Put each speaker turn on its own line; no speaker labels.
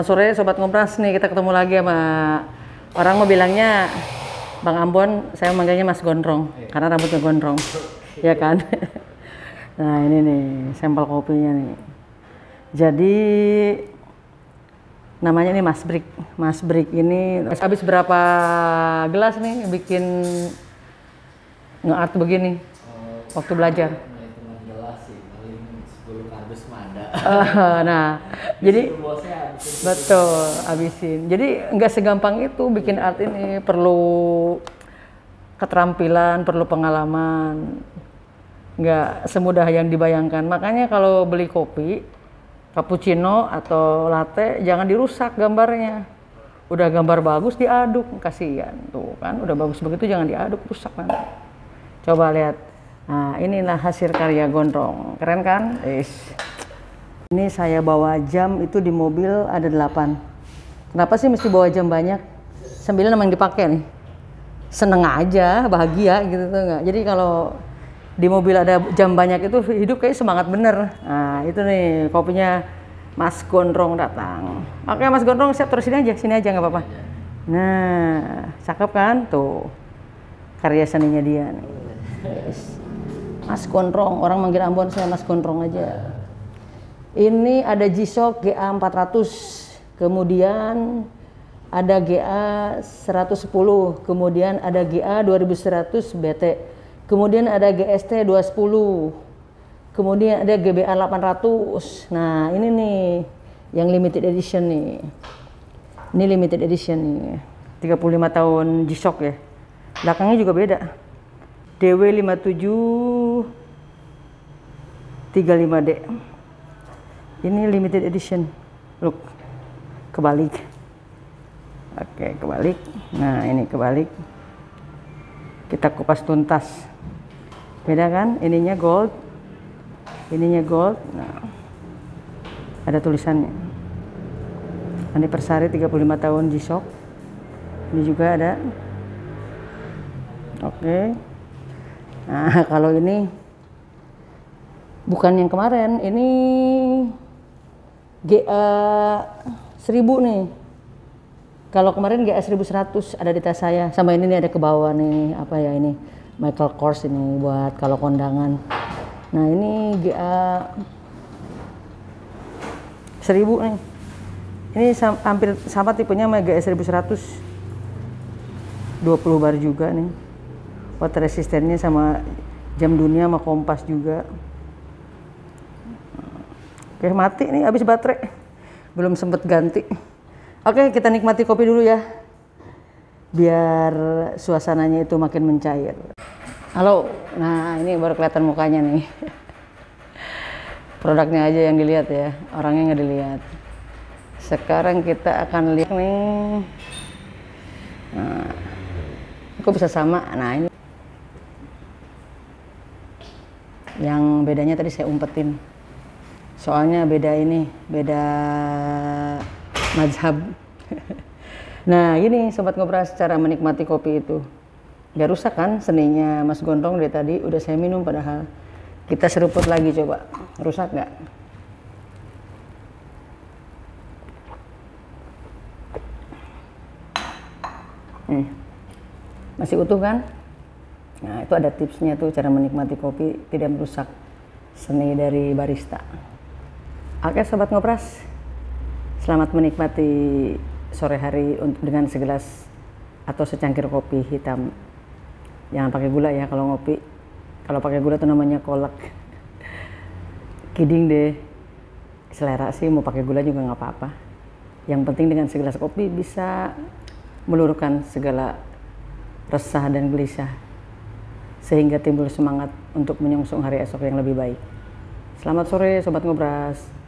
Selamat sore Sobat Ngobras, nih kita ketemu lagi sama orang mau bilangnya Bang Ambon, saya manggilnya Mas Gondrong, yeah. karena rambutnya gondrong, ya kan? nah ini nih, sampel kopinya nih. Jadi, namanya ini Mas Brick, Mas Brick ini, habis berapa gelas nih bikin nge-art begini, eh, waktu belajar? sih paling nah, habis nah jadi betul habisin jadi nggak segampang itu bikin art ini perlu keterampilan perlu pengalaman nggak semudah yang dibayangkan makanya kalau beli kopi cappuccino atau latte jangan dirusak gambarnya udah gambar bagus diaduk kasihan tuh kan udah bagus begitu jangan diaduk rusak nanti coba lihat Nah, inilah hasil karya gondrong. Keren kan? Ish. Ini saya bawa jam itu di mobil ada delapan Kenapa sih mesti bawa jam banyak? sembilan emang dipakai nih. Seneng aja, bahagia gitu tuh enggak. Jadi kalau di mobil ada jam banyak itu hidup kayak semangat bener. Nah, itu nih kopinya Mas Gondrong datang. Oke, Mas Gondrong siap terus sini aja, sini aja nggak apa-apa. Nah, cakep kan? Tuh. Karya seninya dia nih. Mas Gondrong. Orang manggil Ambon saya Mas Gondrong aja. Ini ada G-Shock GA 400, kemudian ada GA 110, kemudian ada GA 2100 BT, kemudian ada GST 210, kemudian ada GBA 800. Nah, ini nih yang limited edition nih. Ini limited edition nih. 35 tahun G-Shock ya. Belakangnya juga beda. DW 57 35D ini limited edition look kebalik oke kebalik nah ini kebalik kita kupas tuntas beda kan ininya gold ininya gold nah ada tulisannya ini persari 35 tahun G-Shock ini juga ada oke nah kalau ini bukan yang kemarin ini GA 1000 nih kalau kemarin GA 1100 ada di tas saya sama ini nih ada ke bawah nih apa ya ini Michael Kors ini buat kalau kondangan nah ini GA 1000 nih ini sam hampir sama tipenya sama GA 1100 20 bar juga nih water resistennya sama jam dunia sama kompas juga Oke, mati nih habis baterai. Belum sempet ganti. Oke, kita nikmati kopi dulu ya. Biar suasananya itu makin mencair. Halo. Nah, ini baru kelihatan mukanya nih. Produknya aja yang dilihat ya, orangnya nggak dilihat. Sekarang kita akan lihat nih. Nah, kok bisa sama? Nah, ini yang bedanya tadi saya umpetin soalnya beda ini beda mazhab nah ini sobat ngobrol cara menikmati kopi itu gak rusak kan seninya mas gondrong dari tadi udah saya minum padahal kita seruput lagi coba rusak nggak Nih, eh, masih utuh kan? Nah, itu ada tipsnya tuh cara menikmati kopi tidak merusak seni dari barista. Oke Sobat Ngopras, selamat menikmati sore hari dengan segelas atau secangkir kopi hitam. Jangan pakai gula ya kalau ngopi. Kalau pakai gula itu namanya kolak. Kidding deh. Selera sih mau pakai gula juga nggak apa-apa. Yang penting dengan segelas kopi bisa meluruhkan segala resah dan gelisah sehingga timbul semangat untuk menyongsong hari esok yang lebih baik. Selamat sore Sobat Ngobras.